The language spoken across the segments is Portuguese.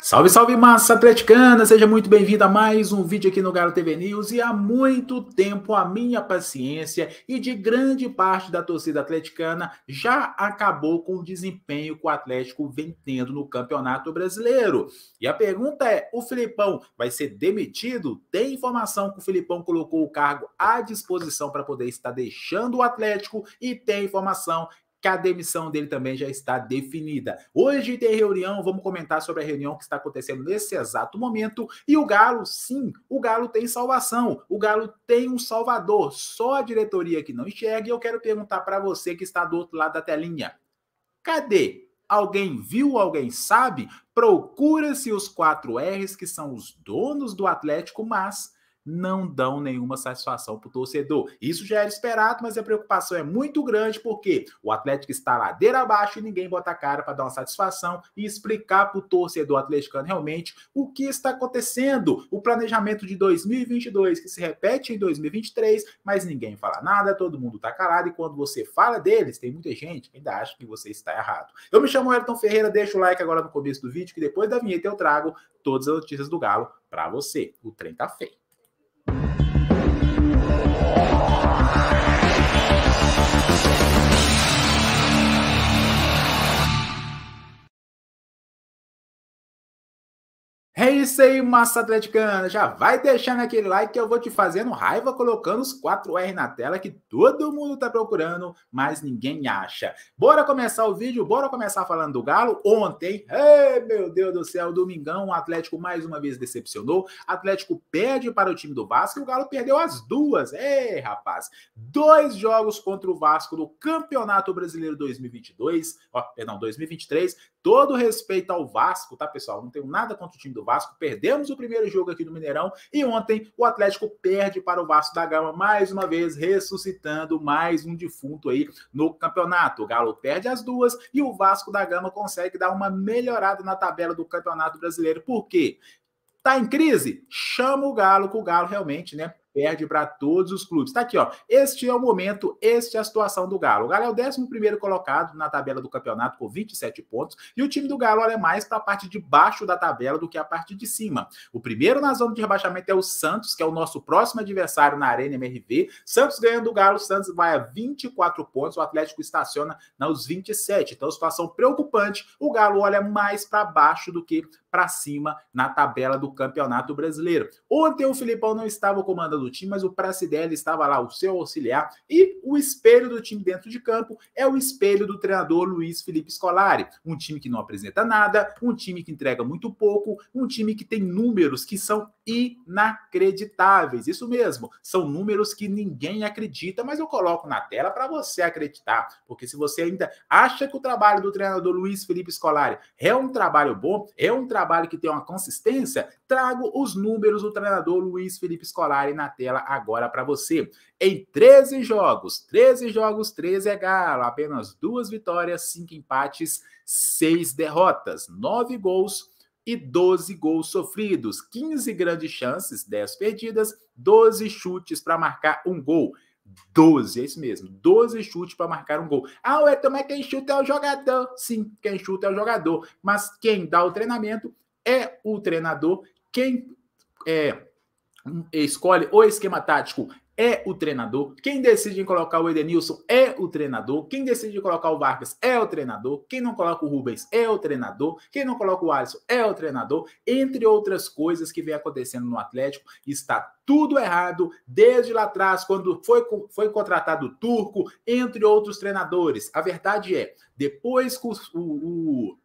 Salve, salve massa atleticana! Seja muito bem-vindo a mais um vídeo aqui no Galo TV News. E há muito tempo a minha paciência e de grande parte da torcida atleticana já acabou com o desempenho que o Atlético vem tendo no Campeonato Brasileiro. E a pergunta é: o Filipão vai ser demitido? Tem informação que o Filipão colocou o cargo à disposição para poder estar deixando o Atlético e tem informação que a demissão dele também já está definida. Hoje tem reunião, vamos comentar sobre a reunião que está acontecendo nesse exato momento. E o Galo, sim, o Galo tem salvação, o Galo tem um salvador, só a diretoria que não enxerga. E eu quero perguntar para você que está do outro lado da telinha: cadê? Alguém viu, alguém sabe? Procura-se os quatro R's que são os donos do Atlético, mas não dão nenhuma satisfação para o torcedor. Isso já era esperado, mas a preocupação é muito grande porque o Atlético está ladeira abaixo e ninguém bota a cara para dar uma satisfação e explicar para o torcedor atleticano realmente o que está acontecendo. O planejamento de 2022 que se repete em 2023, mas ninguém fala nada, todo mundo está calado e quando você fala deles, tem muita gente que ainda acha que você está errado. Eu me chamo Elton Ferreira, deixa o like agora no começo do vídeo que depois da vinheta eu trago todas as notícias do Galo para você. O trem tá feio. Oh, isso aí, massa atleticana. Já vai deixando aquele like que eu vou te fazendo raiva colocando os 4R na tela que todo mundo tá procurando, mas ninguém acha. Bora começar o vídeo, bora começar falando do Galo. Ontem, ei, meu Deus do céu, domingão, o Atlético mais uma vez decepcionou. Atlético perde para o time do Vasco e o Galo perdeu as duas. Ei, rapaz, dois jogos contra o Vasco no Campeonato Brasileiro 2022, ó, perdão, 2023, todo respeito ao Vasco, tá, pessoal? Não tenho nada contra o time do Vasco. Perdemos o primeiro jogo aqui no Mineirão e ontem o Atlético perde para o Vasco da Gama mais uma vez, ressuscitando mais um defunto aí no campeonato. O Galo perde as duas e o Vasco da Gama consegue dar uma melhorada na tabela do Campeonato Brasileiro. Por quê? Tá em crise? Chama o Galo, que o Galo realmente, né? perde para todos os clubes. Está aqui, ó. Este é o momento, este é a situação do Galo. O Galo é o 11 colocado na tabela do campeonato com 27 pontos. E o time do Galo olha mais para a parte de baixo da tabela do que a parte de cima. O primeiro na zona de rebaixamento é o Santos, que é o nosso próximo adversário na Arena MRV. Santos ganhando do Galo, Santos vai a 24 pontos. O Atlético estaciona nos 27. Então, situação preocupante. O Galo olha mais para baixo do que para cima na tabela do Campeonato Brasileiro. Ontem o Filipão não estava comandando do time, mas o Pracidelli estava lá, o seu auxiliar, e o espelho do time dentro de campo é o espelho do treinador Luiz Felipe Scolari, um time que não apresenta nada, um time que entrega muito pouco, um time que tem números que são inacreditáveis. Isso mesmo, são números que ninguém acredita, mas eu coloco na tela para você acreditar, porque se você ainda acha que o trabalho do treinador Luiz Felipe Scolari é um trabalho bom, é um trabalho que tem uma consistência, trago os números do treinador Luiz Felipe Scolari na tela agora para você. Em 13 jogos, 13 jogos, 13 é galo, apenas duas vitórias, cinco empates, seis derrotas, nove gols e 12 gols sofridos, 15 grandes chances, 10 perdidas, 12 chutes para marcar um gol. 12, é isso mesmo. 12 chutes para marcar um gol. Ah, ué, então, mas quem chuta é o jogador. Sim, quem chuta é o jogador. Mas quem dá o treinamento é o treinador quem é, escolhe o esquema tático é o treinador. Quem decide colocar o Edenilson é o treinador. Quem decide colocar o Vargas é o treinador. Quem não coloca o Rubens é o treinador. Quem não coloca o Alisson é o treinador. Entre outras coisas que vem acontecendo no Atlético, está tudo errado desde lá atrás, quando foi, foi contratado o Turco, entre outros treinadores. A verdade é, depois que o, o, o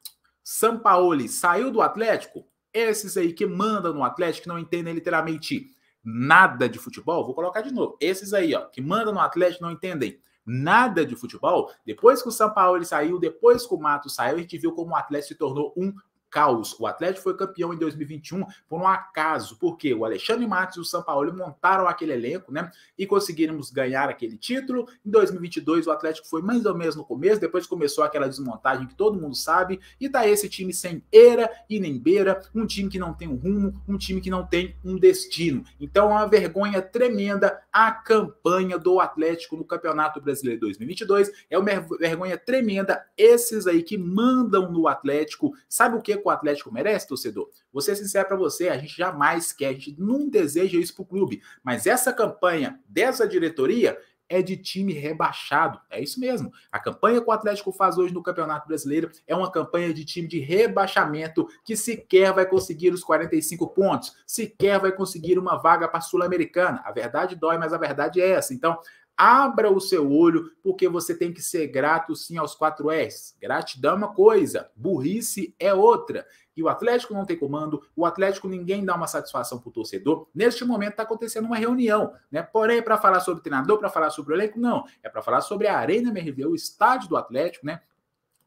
Sampaoli saiu do Atlético, esses aí que mandam no Atlético, que não entendem literalmente nada de futebol, vou colocar de novo. Esses aí, ó, que mandam no Atlético, não entendem nada de futebol. Depois que o São Paulo ele saiu, depois que o Mato saiu, a gente viu como o Atlético se tornou um caos. O Atlético foi campeão em 2021 por um acaso, porque o Alexandre Matos e o São Paulo montaram aquele elenco, né? E conseguirmos ganhar aquele título. Em 2022, o Atlético foi mais ou menos no começo, depois começou aquela desmontagem que todo mundo sabe, e tá esse time sem era e nem beira, um time que não tem um rumo, um time que não tem um destino. Então é uma vergonha tremenda a campanha do Atlético no Campeonato Brasileiro 2022. É uma vergonha tremenda esses aí que mandam no Atlético. Sabe o que que o Atlético merece, torcedor? Vou ser sincero para você, a gente jamais quer, a gente não deseja isso para o clube. Mas essa campanha dessa diretoria é de time rebaixado. É isso mesmo. A campanha que o Atlético faz hoje no Campeonato Brasileiro é uma campanha de time de rebaixamento que sequer vai conseguir os 45 pontos, sequer vai conseguir uma vaga para a Sul-Americana. A verdade dói, mas a verdade é essa. Então, Abra o seu olho, porque você tem que ser grato sim aos quatro S. Gratidão é uma coisa, burrice é outra. E o Atlético não tem comando, o Atlético ninguém dá uma satisfação para o torcedor. Neste momento está acontecendo uma reunião, né? Porém, é para falar sobre treinador, para falar sobre o elenco, não. É para falar sobre a Arena MRV, o estádio do Atlético, né?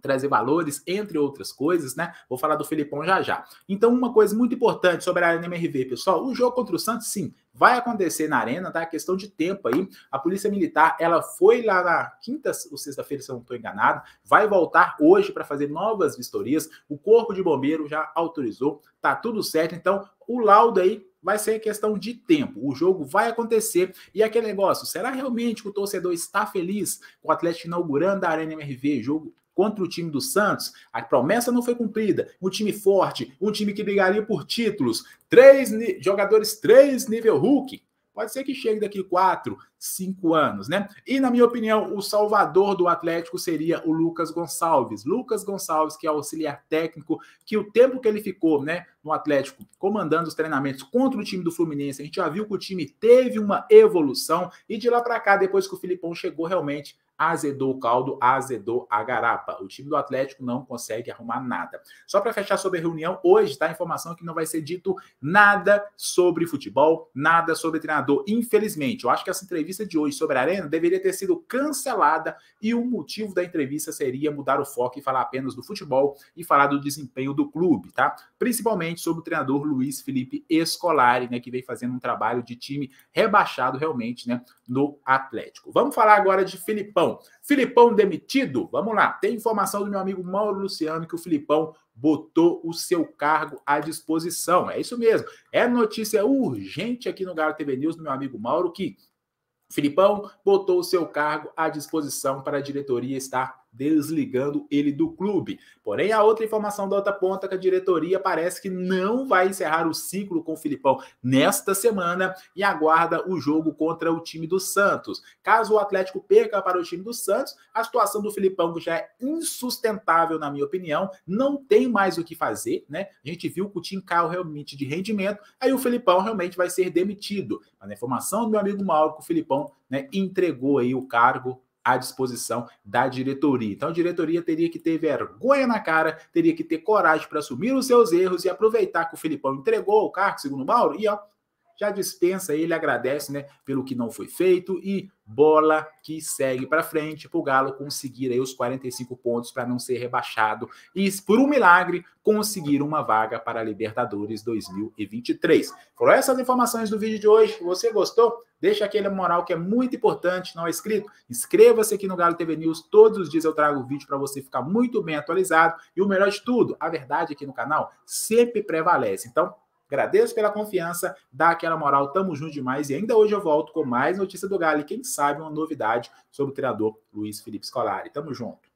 trazer valores, entre outras coisas, né? Vou falar do Felipão já já. Então, uma coisa muito importante sobre a Arena MRV, pessoal, o jogo contra o Santos, sim, vai acontecer na Arena, tá? É questão de tempo aí. A Polícia Militar, ela foi lá na quinta ou sexta-feira, se eu não estou enganado, vai voltar hoje para fazer novas vistorias. O Corpo de Bombeiro já autorizou, tá tudo certo. Então, o laudo aí vai ser questão de tempo. O jogo vai acontecer e aquele negócio, será realmente que o torcedor está feliz com o Atlético inaugurando a Arena MRV? Jogo contra o time do Santos, a promessa não foi cumprida. Um time forte, um time que brigaria por títulos, três jogadores três nível Hulk. Pode ser que chegue daqui quatro, cinco anos, né? E, na minha opinião, o salvador do Atlético seria o Lucas Gonçalves. Lucas Gonçalves, que é auxiliar técnico, que o tempo que ele ficou, né, no Atlético, comandando os treinamentos contra o time do Fluminense, a gente já viu que o time teve uma evolução e de lá para cá, depois que o Filipão chegou, realmente azedou o caldo, azedou a garapa. O time do Atlético não consegue arrumar nada. Só para fechar sobre a reunião, hoje tá a informação que não vai ser dito nada sobre futebol, nada sobre treinador, infelizmente. Eu acho que essa entrevista entrevista de hoje sobre a Arena deveria ter sido cancelada e o motivo da entrevista seria mudar o foco e falar apenas do futebol e falar do desempenho do clube, tá? Principalmente sobre o treinador Luiz Felipe Escolari, né, que vem fazendo um trabalho de time rebaixado realmente, né, no Atlético. Vamos falar agora de Filipão. Filipão demitido? Vamos lá. Tem informação do meu amigo Mauro Luciano que o Filipão botou o seu cargo à disposição. É isso mesmo. É notícia urgente aqui no Galo TV News do meu amigo Mauro que Filipão botou o seu cargo à disposição para a diretoria estar desligando ele do clube. Porém, a outra informação da outra ponta que a diretoria parece que não vai encerrar o ciclo com o Filipão nesta semana e aguarda o jogo contra o time do Santos. Caso o Atlético perca para o time do Santos, a situação do Filipão já é insustentável na minha opinião, não tem mais o que fazer, né? A gente viu que o time caiu realmente de rendimento, aí o Filipão realmente vai ser demitido. Mas na informação do meu amigo Mauro, que o Filipão né, entregou aí o cargo à disposição da diretoria. Então a diretoria teria que ter vergonha na cara, teria que ter coragem para assumir os seus erros e aproveitar que o Filipão entregou o cargo, segundo o Mauro, e ó, já dispensa ele, agradece né, pelo que não foi feito e bola que segue para frente para o Galo conseguir aí os 45 pontos para não ser rebaixado e, por um milagre, conseguir uma vaga para a Libertadores 2023. Foram essas informações do vídeo de hoje. Você gostou? Deixa aquele moral que é muito importante, não é inscrito? Inscreva-se aqui no Galo TV News. Todos os dias eu trago vídeo para você ficar muito bem atualizado. E o melhor de tudo, a verdade aqui no canal sempre prevalece. Então, Agradeço pela confiança, dá aquela moral, tamo junto demais. E ainda hoje eu volto com mais notícia do Galo e quem sabe uma novidade sobre o treinador Luiz Felipe Scolari. Tamo junto.